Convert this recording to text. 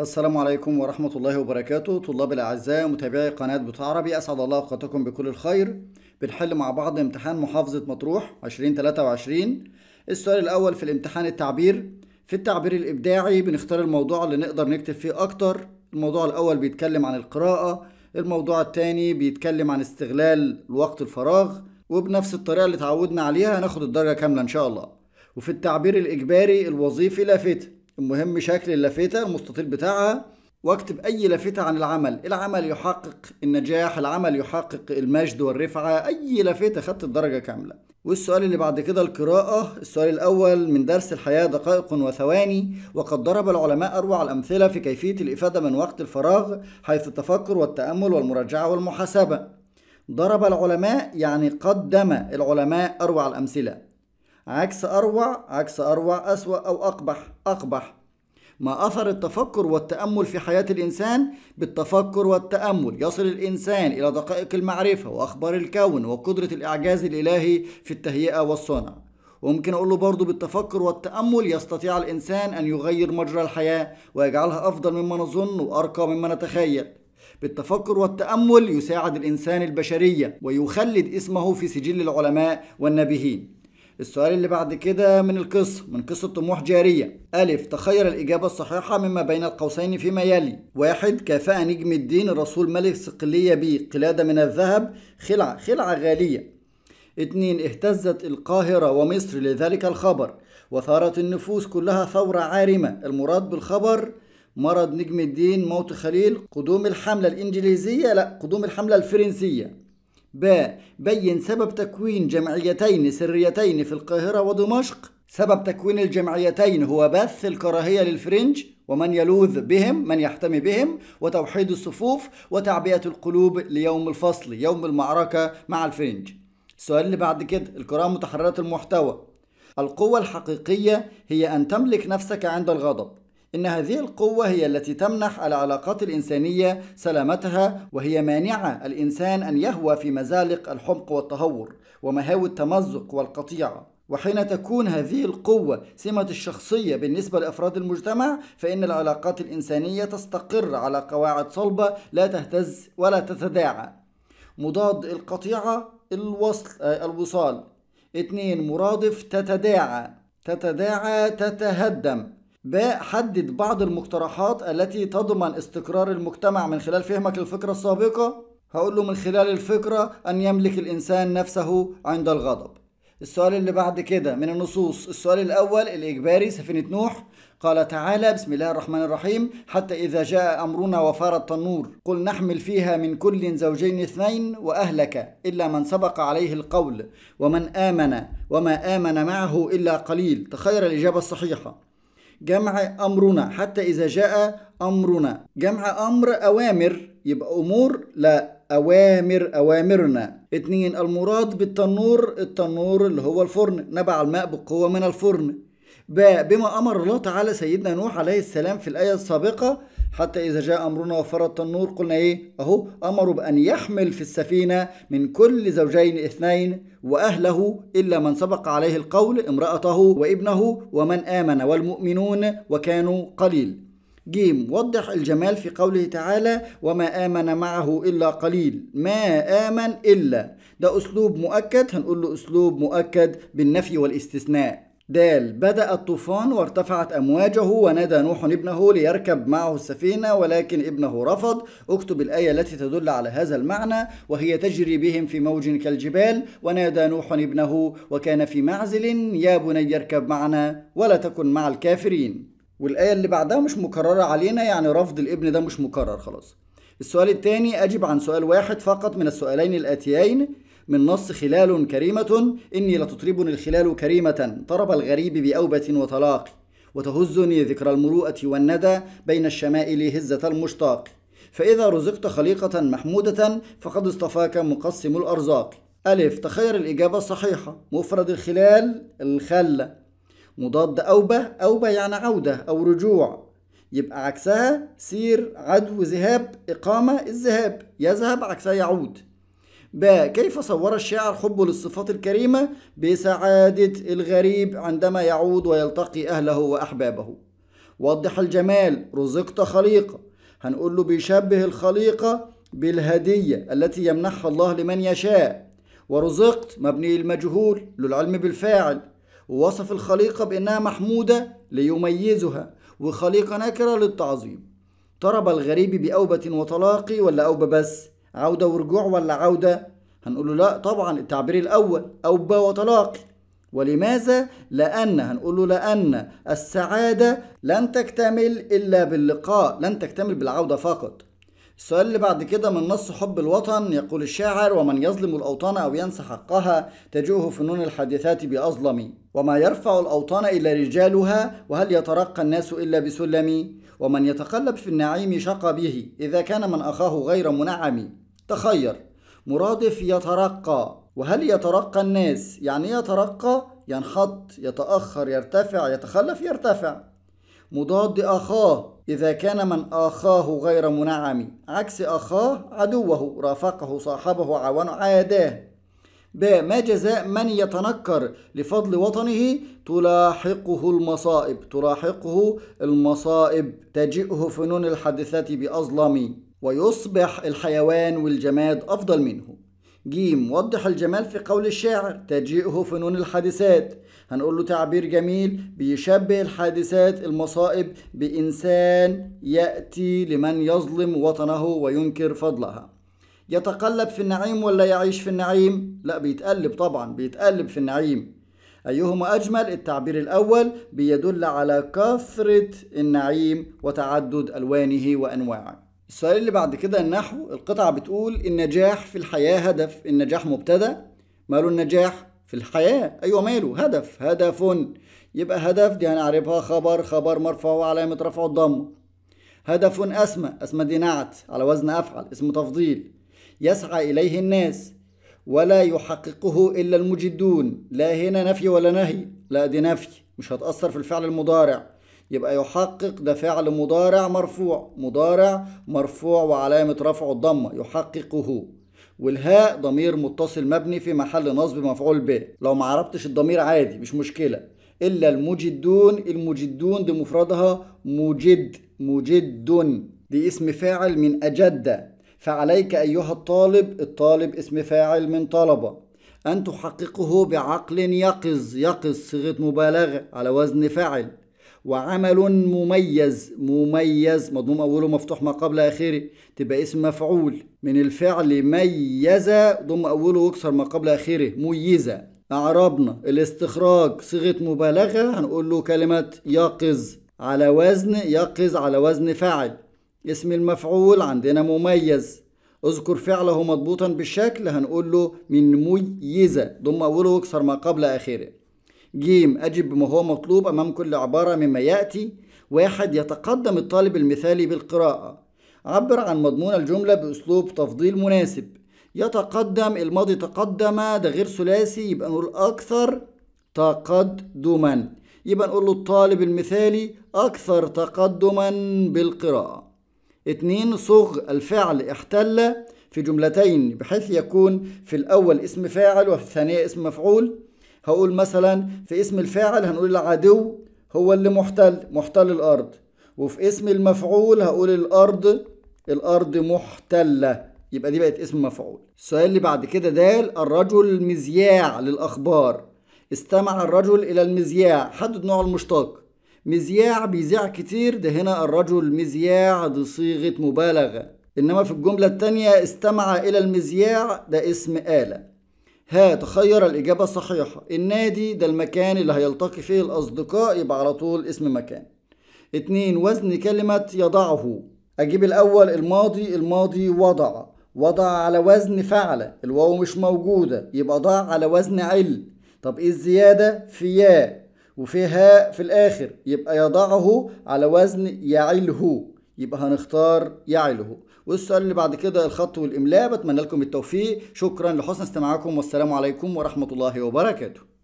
السلام عليكم ورحمة الله وبركاته طلاب الأعزاء متابعي قناة بتوع عربي أسعد الله أوقاتكم بكل الخير بنحل مع بعض امتحان محافظة مطروح 2023 السؤال الأول في الامتحان التعبير في التعبير الإبداعي بنختار الموضوع اللي نقدر نكتب فيه أكتر الموضوع الأول بيتكلم عن القراءة الموضوع الثاني بيتكلم عن استغلال الوقت الفراغ وبنفس الطريقة اللي اتعودنا عليها هناخد الدرجة كاملة إن شاء الله وفي التعبير الإجباري الوظيفي لافت المهم شكل اللافته المستطيل بتاعها واكتب اي لافته عن العمل العمل يحقق النجاح العمل يحقق المجد والرفعه اي لافته خدت الدرجه كامله والسؤال اللي بعد كده القراءة السؤال الأول من درس الحياة دقائق وثواني وقد ضرب العلماء أروع الأمثلة في كيفية الإفادة من وقت الفراغ حيث التفكر والتأمل والمراجعة والمحاسبة ضرب العلماء يعني قدم العلماء أروع الأمثلة عكس أروع عكس أروع أسوأ أو أقبح أقبح ما أثر التفكر والتأمل في حياة الإنسان بالتفكر والتأمل يصل الإنسان إلى دقائق المعرفة وأخبار الكون وقدرة الإعجاز الإلهي في التهيئة والصنع وممكن أقول له برضه بالتفكر والتأمل يستطيع الإنسان أن يغير مجرى الحياة ويجعلها أفضل مما نظن وأرقى مما نتخيل بالتفكر والتأمل يساعد الإنسان البشرية ويخلد اسمه في سجل العلماء والنبيين السؤال اللي بعد كده من القصة من قصة طموح جارية ألف تخير الإجابة الصحيحة مما بين القوسين فيما يلي واحد كافأ نجم الدين الرسول ملك صقلية بي قلادة من الذهب خلعة خلعة غالية اتنين اهتزت القاهرة ومصر لذلك الخبر وثارت النفوس كلها ثورة عارمة المراد بالخبر مرض نجم الدين موت خليل قدوم الحملة الإنجليزية لا قدوم الحملة الفرنسية ب بين سبب تكوين جمعيتين سريتين في القاهرة ودمشق سبب تكوين الجمعيتين هو بث الكراهية للفرنج ومن يلوذ بهم من يحتمي بهم وتوحيد الصفوف وتعبئة القلوب ليوم الفصل يوم المعركة مع الفرنج السؤال اللي بعد كده القراءة متحررة المحتوى القوة الحقيقية هي أن تملك نفسك عند الغضب إن هذه القوة هي التي تمنح العلاقات الإنسانية سلامتها وهي مانعة الإنسان أن يهوى في مزالق الحمق والتهور ومهاوي التمزق والقطيعة وحين تكون هذه القوة سمة الشخصية بالنسبة لأفراد المجتمع فإن العلاقات الإنسانية تستقر على قواعد صلبة لا تهتز ولا تتداعى مضاد القطيعة الوصل آه، الوصال اثنين مرادف تتداعى تتداعى تتهدم ب حدد بعض المقترحات التي تضمن استقرار المجتمع من خلال فهمك للفكرة السابقة هقول له من خلال الفكرة أن يملك الإنسان نفسه عند الغضب السؤال اللي بعد كده من النصوص السؤال الأول الإجباري سفينة نوح قال تعالى بسم الله الرحمن الرحيم حتى إذا جاء أمرنا وفار التنور قل نحمل فيها من كل زوجين اثنين وأهلك إلا من سبق عليه القول ومن آمن وما آمن معه إلا قليل تخير الإجابة الصحيحة جمع أمرنا حتى إذا جاء أمرنا جمع أمر أوامر يبقى أمور لا أوامر أوامرنا اتنين المراد بالتنور التنور اللي هو الفرن نبع الماء بقوة من الفرن ب بما أمر الله تعالى سيدنا نوح عليه السلام في الآية السابقة حتى إذا جاء أمرنا وفر التنور قلنا إيه أهو أمروا بأن يحمل في السفينة من كل زوجين اثنين وأهله إلا من سبق عليه القول امرأته وابنه ومن آمن والمؤمنون وكانوا قليل جيم وضح الجمال في قوله تعالى وما آمن معه إلا قليل ما آمن إلا ده أسلوب مؤكد هنقول له أسلوب مؤكد بالنفي والاستثناء د بدأ الطوفان وارتفعت أمواجه ونادى نوح ابنه ليركب معه السفينة ولكن ابنه رفض اكتب الآية التي تدل على هذا المعنى وهي تجري بهم في موج كالجبال ونادى نوح ابنه وكان في معزل يا بني اركب معنا ولا تكن مع الكافرين والآية اللي بعدها مش مكررة علينا يعني رفض الابن ده مش مكرر خلاص السؤال الثاني أجب عن سؤال واحد فقط من السؤالين الآتيين من نص خلال كريمة إني لتطربني الخلال كريمة طرب الغريب بأوبة وطلاق وتهزني ذكر المروءة والندى بين الشمائل هزة المشتاق فإذا رزقت خليقة محمودة فقد اصطفاك مقسم الأرزاق ألف تخير الإجابة الصحيحة مفرد الخلال الخلة مضاد أوبة أوبة يعني عودة أو رجوع يبقى عكسها سير عدو ذهاب إقامة الذهاب يذهب عكسها يعود ب كيف صور الشاعر حبه للصفات الكريمة بسعادة الغريب عندما يعود ويلتقي أهله وأحبابه وضح الجمال رزقت خليقة هنقول له بيشبه الخليقة بالهدية التي يمنحها الله لمن يشاء ورزقت مبني المجهول للعلم بالفاعل ووصف الخليقة بأنها محمودة ليميزها وخليقة نكرة للتعظيم طرب الغريب بأوبة وتلاقي ولا أوبة بس؟ عودة ورجوع ولا عودة هنقول له لا طبعا التعبير الأول أوبة وتلاقي ولماذا؟ لأن هنقول له لأن السعادة لن تكتمل إلا باللقاء لن تكتمل بالعودة فقط السؤال اللي بعد كده من نص حب الوطن يقول الشاعر ومن يظلم الأوطان أو ينسى حقها تجوه فنون الحادثات بأظلم وما يرفع الأوطان إلا رجالها وهل يترقى الناس إلا بسلم ومن يتقلب في النعيم شقى به إذا كان من أخاه غير منعم تخير مرادف يترقى وهل يترقى الناس يعني يترقى ينحط يتأخر يرتفع يتخلف يرتفع مضاد أخاه إذا كان من أخاه غير منعم عكس أخاه عدوه رافقه صاحبه عوان عاداه ب ما جزاء من يتنكر لفضل وطنه تلاحقه المصائب تلاحقه المصائب تجئه فنون الحادثة بأظلم ويصبح الحيوان والجماد أفضل منه جيم وضح الجمال في قول الشاعر تجيئه فنون الحادثات هنقول له تعبير جميل بيشبه الحادثات المصائب بإنسان يأتي لمن يظلم وطنه وينكر فضلها يتقلب في النعيم ولا يعيش في النعيم؟ لا بيتقلب طبعا بيتقلب في النعيم أيهما أجمل التعبير الأول بيدل على كثرة النعيم وتعدد ألوانه وأنواعه السؤال اللي بعد كده النحو القطعة بتقول النجاح في الحياة هدف النجاح مبتدأ ماله النجاح في الحياة أيوة ماله هدف هدف يبقى هدف دي هنعرفها خبر خبر مرفوع وعلامة رفع الضم هدف أسمى أسمى دي نعت على وزن أفعل اسم تفضيل يسعى إليه الناس ولا يحققه إلا المجدون لا هنا نفي ولا نهي لا دي نفي مش هتأثر في الفعل المضارع يبقى يحقق ده فعل مضارع مرفوع مضارع مرفوع وعلامة رفعه الضمة يحققه والهاء ضمير متصل مبني في محل نصب مفعول به لو ما عرفتش الضمير عادي مش مشكلة إلا المجدون المجدون دي مفردها مجد مجد دي اسم فاعل من أجد فعليك أيها الطالب الطالب اسم فاعل من طلبة أن تحققه بعقل يقظ يقظ صيغة مبالغة على وزن فاعل وعمل مميز مميز مضموم أوله مفتوح ما قبل آخره تبقى اسم مفعول من الفعل ميز ضم أوله واكسر ما قبل آخره ميزة أعربنا الاستخراج صيغة مبالغة هنقول له كلمة يقظ على وزن يقظ على وزن فاعل اسم المفعول عندنا مميز اذكر فعله مضبوطا بالشكل هنقول له من ميزة ضم أوله واكسر ما قبل آخره جيم أجب ما هو مطلوب أمام كل عبارة مما يأتي واحد يتقدم الطالب المثالي بالقراءة عبر عن مضمون الجملة بأسلوب تفضيل مناسب يتقدم الماضي تقدم ده غير ثلاثي يبقى نقول أكثر تقدما يبقى نقول له الطالب المثالي أكثر تقدما بالقراءة اتنين صغ الفعل احتل في جملتين بحيث يكون في الأول اسم فاعل وفي الثانية اسم مفعول هقول مثلا في اسم الفاعل هنقول العدو هو اللي محتل محتل الأرض وفي اسم المفعول هقول الأرض الأرض محتلة يبقى دي بقت اسم مفعول السؤال اللي بعد كده دال الرجل مذياع للأخبار استمع الرجل إلى المذياع حدد نوع المشتق مذياع بيذيع كتير ده هنا الرجل مذياع دي صيغة مبالغة إنما في الجملة التانية استمع إلى المذياع ده اسم آلة ها تخير الإجابة الصحيحة النادي ده المكان اللي هيلتقي فيه الأصدقاء يبقى على طول اسم مكان اتنين وزن كلمة يضعه أجيب الأول الماضي الماضي وضع وضع على وزن فعل الواو مش موجودة يبقى ضع على وزن عل طب ايه الزيادة في يا وفي هاء في الآخر يبقى يضعه على وزن يعله يبقى هنختار يعله والسؤال اللي بعد كده الخط والإملاء بتمنى لكم التوفيق شكرا لحسن استماعكم والسلام عليكم ورحمة الله وبركاته